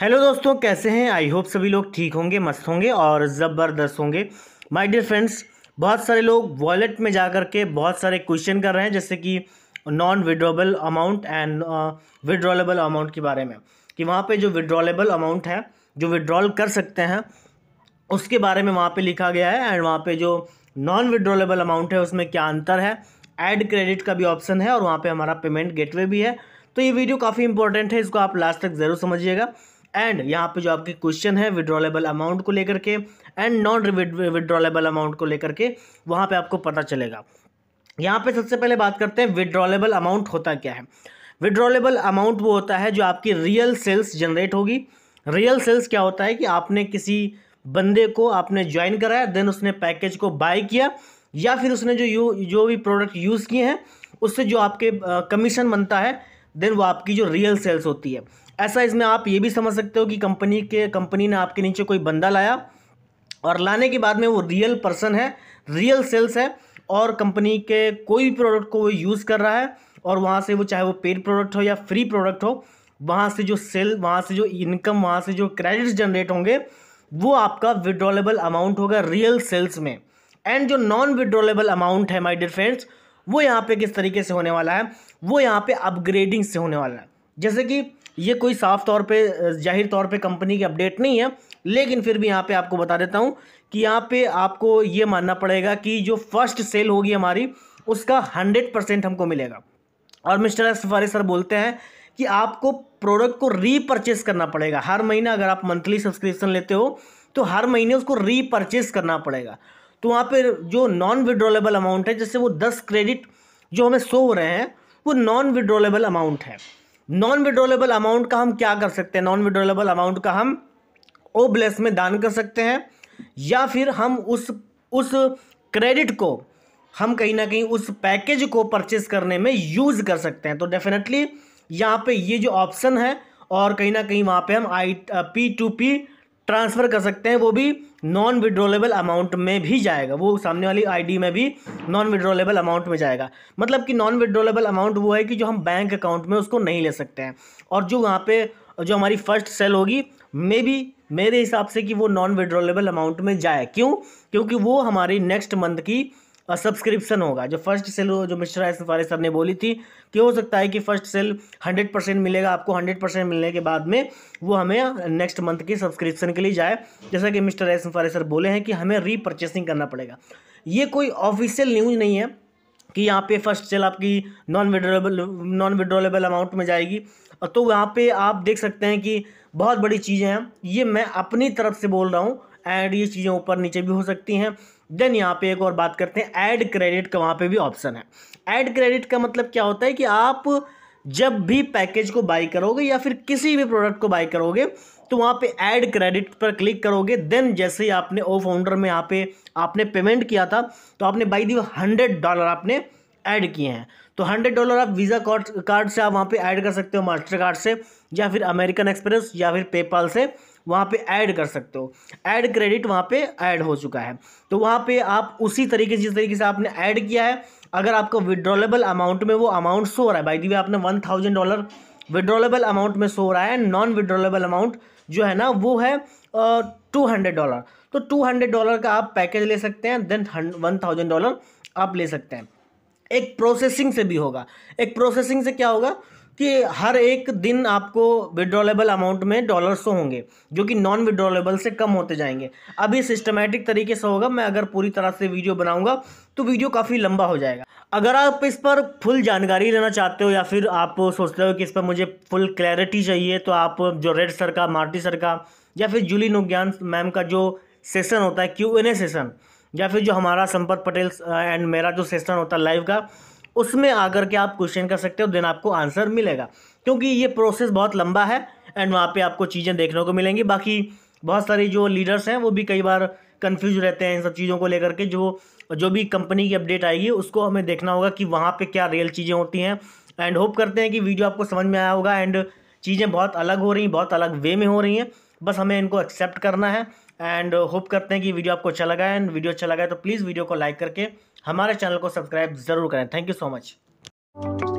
hello दोस्तों कैसे हैं आई होप सभी लोग ठीक होंगे मस्त होंगे और ज़बरदस्त होंगे माय डियर फ्रेंड्स बहुत सारे लोग वॉलेट में जा कर के बहुत सारे क्वेश्चन कर रहे हैं जैसे कि non withdrawable amount and withdrawable amount के बारे में कि वहाँ पे जो विड्रॉलेबल अमाउंट है जो विड्रॉल कर सकते हैं उसके बारे में वहाँ पर लिखा गया है एंड वहाँ पर जो नॉन विड्रॉलेबल अमाउंट है उसमें क्या अंतर है एड क्रेडिट का भी ऑप्शन है और वहाँ पर हमारा पेमेंट गेटवे भी है तो ये वीडियो काफ़ी इंपॉर्टेंट है इसको आप लास्ट तक ज़रूर समझिएगा एंड यहाँ पे जो आपके क्वेश्चन है विड्रॉलेबल अमाउंट को लेकर के एंड नॉन विड्रॉलेबल अमाउंट को लेकर के वहाँ पे आपको पता चलेगा यहाँ पे सबसे पहले बात करते हैं विड्रॉलेबल अमाउंट होता क्या है विड्रॉलेबल अमाउंट वो होता है जो आपकी रियल सेल्स जनरेट होगी रियल सेल्स क्या होता है कि आपने किसी बंदे को आपने ज्वाइन कराया देन उसने पैकेज को बाय किया या फिर उसने जो यू जो भी प्रोडक्ट यूज़ किए हैं उससे जो आपके कमीशन बनता है देन वो आपकी जो रियल सेल्स होती है ऐसा इसमें आप ये भी समझ सकते हो कि कंपनी के कंपनी ने आपके नीचे कोई बंदा लाया और लाने के बाद में वो रियल पर्सन है रियल सेल्स है और कंपनी के कोई भी प्रोडक्ट को वो यूज़ कर रहा है और वहाँ से वो चाहे वो पेड प्रोडक्ट हो या फ्री प्रोडक्ट हो वहाँ से जो सेल वहाँ से जो इनकम वहाँ से जो क्रेडिट्स जनरेट होंगे वो आपका विड्रॉलेबल अमाउंट होगा रियल सेल्स में एंड जो नॉन विड्रॉलेबल अमाउंट है माय डियर फ्रेंड्स वो यहाँ पे किस तरीके से होने वाला है वो यहाँ पे अपग्रेडिंग से होने वाला है जैसे कि ये कोई साफ तौर पे जाहिर तौर पे कंपनी की अपडेट नहीं है लेकिन फिर भी यहाँ पे आपको बता देता हूँ कि यहाँ पे आपको ये मानना पड़ेगा कि जो फर्स्ट सेल होगी हमारी उसका हंड्रेड परसेंट हमको मिलेगा और मिस्टर सफारी सर बोलते हैं कि आपको प्रोडक्ट को रीपरचेस करना पड़ेगा हर महीना अगर आप मंथली सब्सक्रिप्शन लेते हो तो हर महीने उसको रीपरचेस करना पड़ेगा तो वहाँ पर जो नॉन विड्रॉलेबल अमाउंट है जैसे वो दस क्रेडिट जो हमें सो हो रहे हैं वो नॉन विड्रोलेबल अमाउंट है नॉन विड्रोलेबल अमाउंट का हम क्या कर सकते हैं नॉन विड्रोलेबल अमाउंट का हम ओब्लेस में दान कर सकते हैं या फिर हम उस उस क्रेडिट को हम कहीं ना कहीं उस पैकेज को परचेज करने में यूज़ कर सकते हैं तो डेफिनेटली यहाँ पे ये जो ऑप्शन है और कहीं ना कहीं वहाँ पे हम I P to P transfer कर सकते हैं वो भी नॉन विड्रोलेबल अमाउंट में भी जाएगा वो सामने वाली आईडी में भी नॉन विड्रोलेबल अमाउंट में जाएगा मतलब कि नॉन विड्रोलेबल अमाउंट वो है कि जो हम बैंक अकाउंट में उसको नहीं ले सकते हैं और जो वहाँ पे जो हमारी फर्स्ट सेल होगी मे भी मेरे हिसाब से कि वो नॉन विड्रोलेबल अमाउंट में जाए क्यों क्योंकि वो हमारी नेक्स्ट मंथ की सब्सक्रिप्शन होगा जो फर्स्ट सेल जो मिस्टर एस वाले सर ने बोली थी कि हो सकता है कि फर्स्ट सेल हंड्रेड परसेंट मिलेगा आपको हंड्रेड परसेंट मिलने के बाद में वो हमें नेक्स्ट मंथ की सब्सक्रिप्शन के लिए जाए जैसा कि मिस्टर एस वाले सर बोले हैं कि हमें रीपर्चेसिंग करना पड़ेगा ये कोई ऑफिशियल न्यूज़ नहीं है कि यहाँ पे फर्स्ट सेल आपकी non withdrawable non withdrawable amount में जाएगी तो वहाँ पे आप देख सकते हैं कि बहुत बड़ी चीज़ें हैं ये मैं अपनी तरफ से बोल रहा हूँ एंड ये चीज़ें ऊपर नीचे भी हो सकती हैं देन यहाँ पे एक और बात करते हैं ऐड क्रेडिट का वहाँ पे भी ऑप्शन है ऐड क्रेडिट का मतलब क्या होता है कि आप जब भी पैकेज को बाई करोगे या फिर किसी भी प्रोडक्ट को बाई करोगे तो वहाँ पे ऐड क्रेडिट पर क्लिक करोगे देन जैसे ही आपने ओ फाउंडर में यहाँ पे आपने पेमेंट किया था तो आपने बाई दी हंड्रेड डॉलर आपने ऐड किए हैं तो हंड्रेड डॉलर आप वीज़ा कार्ड से आप वहाँ पर ऐड कर सकते हो मास्टर कार्ड से या फिर अमेरिकन एक्सप्रेस या फिर पेपाल से वहाँ पे ऐड कर सकते हो ऐड क्रेडिट वहाँ पे ऐड हो चुका है तो वहाँ पे आप उसी तरीके जिस तरीके से आपने ऐड किया है अगर आपका विड्रॉलेबल अमाउंट में वो अमाउंट सो रहा है बाई दी वे आपने one thousand dollar withdrawable amount में सो रहा है नॉन विड्रॉलेबल अमाउंट जो है ना वो है टू हंड्रेड डॉलर तो टू हंड्रेड डॉलर का आप पैकेज ले सकते हैं देन वन थाउजेंड डॉलर आप ले सकते हैं एक प्रोसेसिंग से भी होगा एक प्रोसेसिंग से क्या होगा कि हर एक दिन आपको विड्रॉलेबल अमाउंट में डॉलर्स तो होंगे जो कि नॉन विड्रॉलेबल से कम होते जाएंगे अभी सिस्टमेटिक तरीके से होगा मैं अगर पूरी तरह से वीडियो बनाऊंगा तो वीडियो काफ़ी लंबा हो जाएगा अगर आप इस पर फुल जानकारी लेना चाहते हो या फिर आप सोचते हो कि इस पर मुझे फुल क्लैरिटी चाहिए तो आप जो रेड सर का मार्टी सर का या फिर जूली नुज्ञान मैम का जो सेशन होता है क्यू एन ए सेशन या फिर जो हमारा संपत पटेल एंड मेरा जो सेशन होता है लाइव का उसमें आकर के आप क्वेश्चन कर सकते हो देन आपको आंसर मिलेगा क्योंकि ये प्रोसेस बहुत लंबा है एंड वहाँ पे आपको चीज़ें देखने को मिलेंगी बाकी बहुत सारे जो लीडर्स हैं वो भी कई बार कंफ्यूज रहते हैं इन सब चीज़ों को लेकर के जो जो भी कंपनी की अपडेट आएगी उसको हमें देखना होगा कि वहाँ पर क्या रियल चीज़ें होती हैं एंड होप करते हैं कि वीडियो आपको समझ में आया होगा एंड चीज़ें बहुत अलग हो रही हैं बहुत अलग वे में हो रही हैं बस हमें इनको एक्सेप्ट करना है एंड होप करते हैं कि वीडियो आपको अच्छा लगा एंड वीडियो अच्छा लगा है तो प्लीज़ वीडियो को लाइक करके हमारे चैनल को सब्सक्राइब ज़रूर करें थैंक यू सो मच